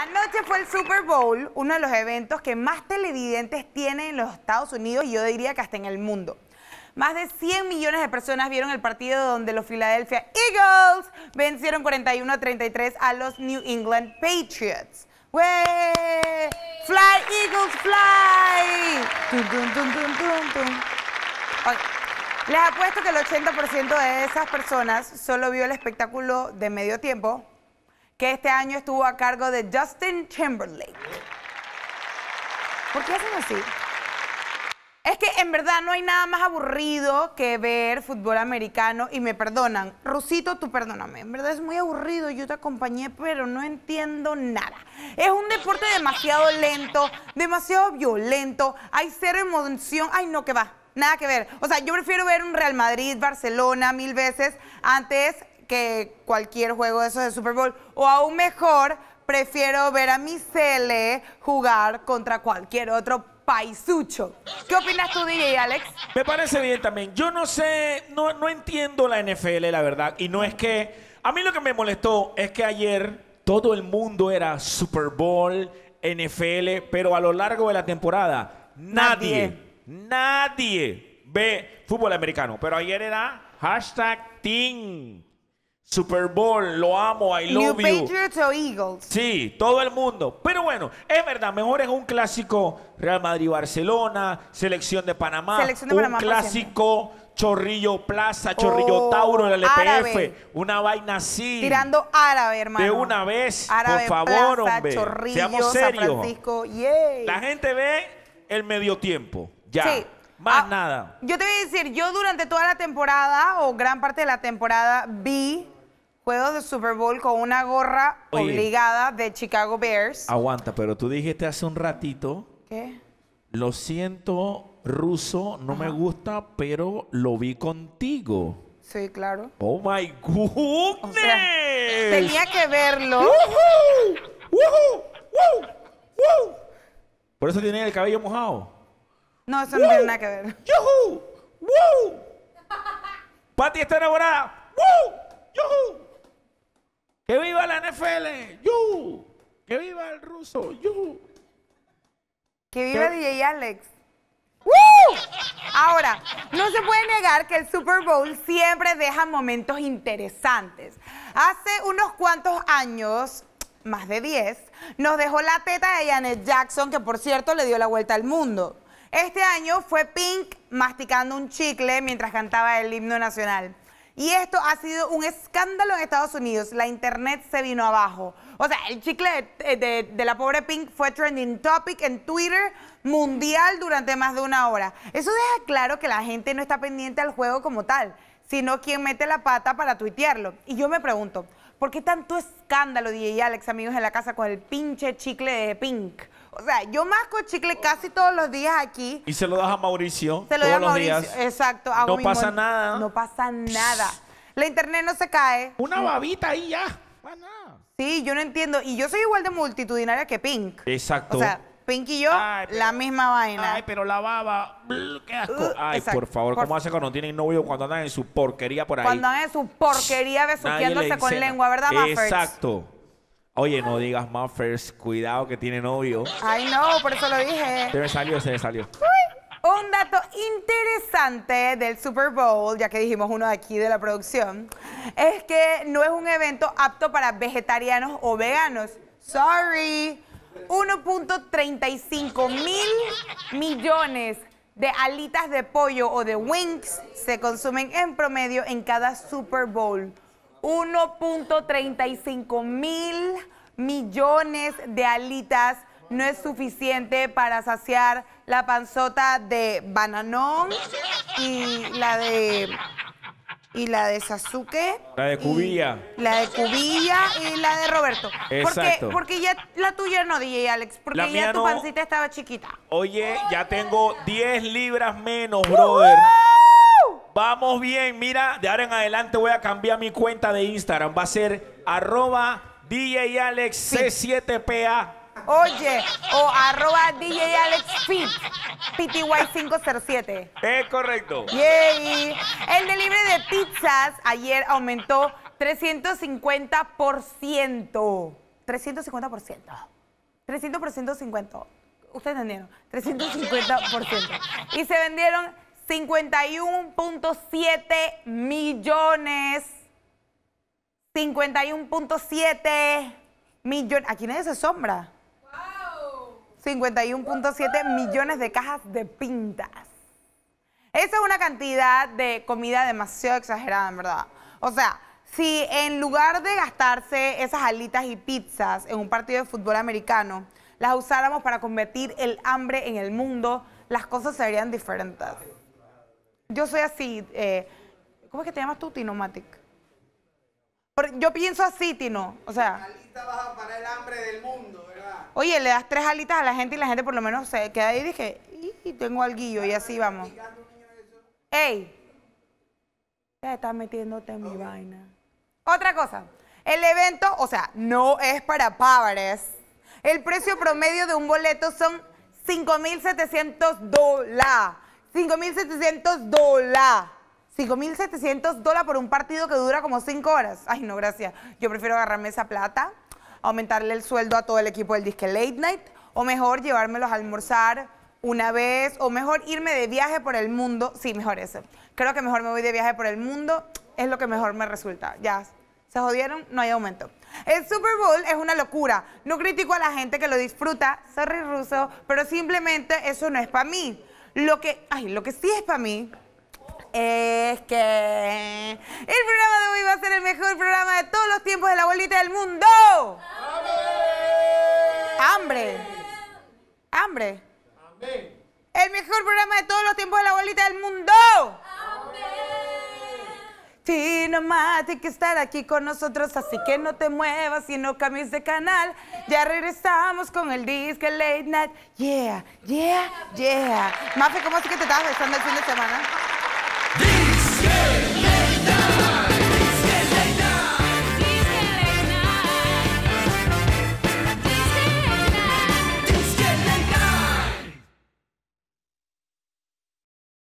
Anoche fue el Super Bowl, uno de los eventos que más televidentes tiene en los Estados Unidos y yo diría que hasta en el mundo. Más de 100 millones de personas vieron el partido donde los Philadelphia Eagles vencieron 41 a 33 a los New England Patriots. ¡Wey! ¡Fly, Eagles, fly! Les apuesto que el 80% de esas personas solo vio el espectáculo de medio tiempo que este año estuvo a cargo de Justin Timberlake. ¿Por qué hacen así? Es que en verdad no hay nada más aburrido que ver fútbol americano y me perdonan. Rosito, tú perdóname. En verdad es muy aburrido, yo te acompañé, pero no entiendo nada. Es un deporte demasiado lento, demasiado violento, hay cero emoción. Ay, no, que va. Nada que ver. O sea, yo prefiero ver un Real Madrid, Barcelona mil veces antes que cualquier juego de esos de Super Bowl. O aún mejor, prefiero ver a mi Cele jugar contra cualquier otro paisucho. ¿Qué opinas tú, DJ Alex? Me parece bien también. Yo no sé, no, no entiendo la NFL, la verdad. Y no es que... A mí lo que me molestó es que ayer todo el mundo era Super Bowl, NFL, pero a lo largo de la temporada nadie, nadie, nadie ve fútbol americano. Pero ayer era hashtag Team Super Bowl, lo amo, I love New you. Patriots o Eagles. Sí, todo el mundo. Pero bueno, es verdad, mejor es un clásico Real Madrid-Barcelona, selección de Panamá, un clásico Chorrillo Plaza, Chorrillo oh, Tauro, el LPF, una vaina así. Tirando árabe, hermano. De una vez, por favor, hombre. Seamos serios. La gente ve el medio tiempo, ya. Sí. Más ah, nada. Yo te voy a decir, yo durante toda la temporada o gran parte de la temporada vi juegos de Super Bowl con una gorra obligada de Chicago Bears. Aguanta, pero tú dijiste hace un ratito. ¿Qué? Lo siento, ruso, no me gusta, pero lo vi contigo. Sí, claro. Oh my goodness. tenía que verlo. Por eso tiene el cabello mojado. No, eso no tiene nada que ver. ¡Yuhu! ¡Woo! Pati está enamorada. ¡Woo! ¡Yuhu! ¡Que viva la NFL! ¡Yuhu! ¡Que viva el ruso! ¡Yuhu! ¡Que viva DJ Alex! ¡Woo! Ahora, no se puede negar que el Super Bowl siempre deja momentos interesantes. Hace unos cuantos años, más de 10, nos dejó la teta de Janet Jackson, que por cierto le dio la vuelta al mundo. Este año fue Pink masticando un chicle mientras cantaba el himno nacional. Y esto ha sido un escándalo en Estados Unidos. La internet se vino abajo. O sea, el chicle de, la pobre Pink fue trending topic en Twitter mundial durante más de una hora. Eso deja claro que la gente no está pendiente al juego como tal, sino quien mete la pata para tuitearlo. Y yo me pregunto, ¿por qué tanto escándalo, DJ Alex, amigos en la casa, con el pinche chicle de Pink? O sea, yo masco chicle casi todos los días aquí. Y se lo das a Mauricio. Se lo das a Mauricio. Exacto. no pasa nada. No pasa nada. La internet no se cae. Una babita ahí ya. Ah, sí, yo no entiendo. Y yo soy igual de multitudinaria que Pink. Exacto. O sea, Pink y yo, la misma vaina. Ay, pero la baba, qué asco. Uh, ay, por favor, ¿cómo hacen cuando tienen novio cuando andan en su porquería por ahí? Cuando andan en su porquería besuqueándose con lengua, ¿verdad, Muffet? Exacto. Oye, no digas Muffers, cuidado que tiene novio. Ay, no, por eso lo dije. Se me salió, se me salió. un dato interesante del Super Bowl, ya que dijimos uno aquí de la producción, es que no es un evento apto para vegetarianos o veganos. Sorry. 1.35 mil millones de alitas de pollo o de wings se consumen en promedio en cada Super Bowl. 1.35 mil millones de alitas no es suficiente para saciar la panzota de Bananón y la de y la de Sasuke. La de Cubilla. La de Cubilla y la de Roberto. Exacto. Porque, ya la tuya no, DJ Alex, porque ya tu pancita estaba chiquita. Oye, ya tengo 10 libras menos, brother. Vamos bien, mira, de ahora en adelante voy a cambiar mi cuenta de Instagram. Va a ser arroba DJ Alex 7 pa Oye, o arroba DJ Alex PTY507. Es correcto. Yay. El delivery de pizzas ayer aumentó 350%. 350%. 300% 50. Ustedes entendieron. 350%. Y se vendieron 51.7 millones. 51.7 millones. Aquí es esa sombra. Wow. 51.7 millones de cajas de pintas. Esa es una cantidad de comida demasiado exagerada, en verdad. O sea, si en lugar de gastarse esas alitas y pizzas en un partido de fútbol americano, las usáramos para combatir el hambre en el mundo, las cosas serían diferentes yo soy así. Eh, ¿Cómo es que te llamas tú, Matic? Yo pienso así, Tino. O sea. Alita baja para el hambre del mundo, ¿verdad? Oye, le das tres alitas a la gente y la gente por lo menos se queda ahí y dije, y tengo alguillo y así vamos. ¡Ey! Ya estás metiéndote en mi vaina. Otra cosa. El evento, o sea, no es para pábares. El precio promedio de un boleto son 5.700 dólares. 5.700 dólares. 5.700 dólares por un partido que dura como cinco horas. Ay, no, gracias. Yo prefiero agarrarme esa plata, aumentarle el sueldo a todo el equipo del disque Late Night, o mejor llevármelos a almorzar una vez, o mejor irme de viaje por el mundo. Sí, mejor eso. Creo que mejor me voy de viaje por el mundo. Es lo que mejor me resulta. Ya, se jodieron, no hay aumento. El Super Bowl es una locura. No critico a la gente que lo disfruta, sorry ruso, pero simplemente eso no es para mí. Lo que, ay, lo que sí es para mí es que el programa de hoy va a ser el mejor programa de todos los tiempos de la Abuelita del mundo. ¡Hambre! ¡Hambre! ¡Hambre! ¡El mejor programa de todos los tiempos de la Abuelita del mundo! Tino, Mati que estar aquí con nosotros, así que no te muevas y no cambies de canal. Ya regresamos con el disco Late Night. Yeah, yeah, yeah. Mafe, ¿cómo es que te estabas besando el fin de semana?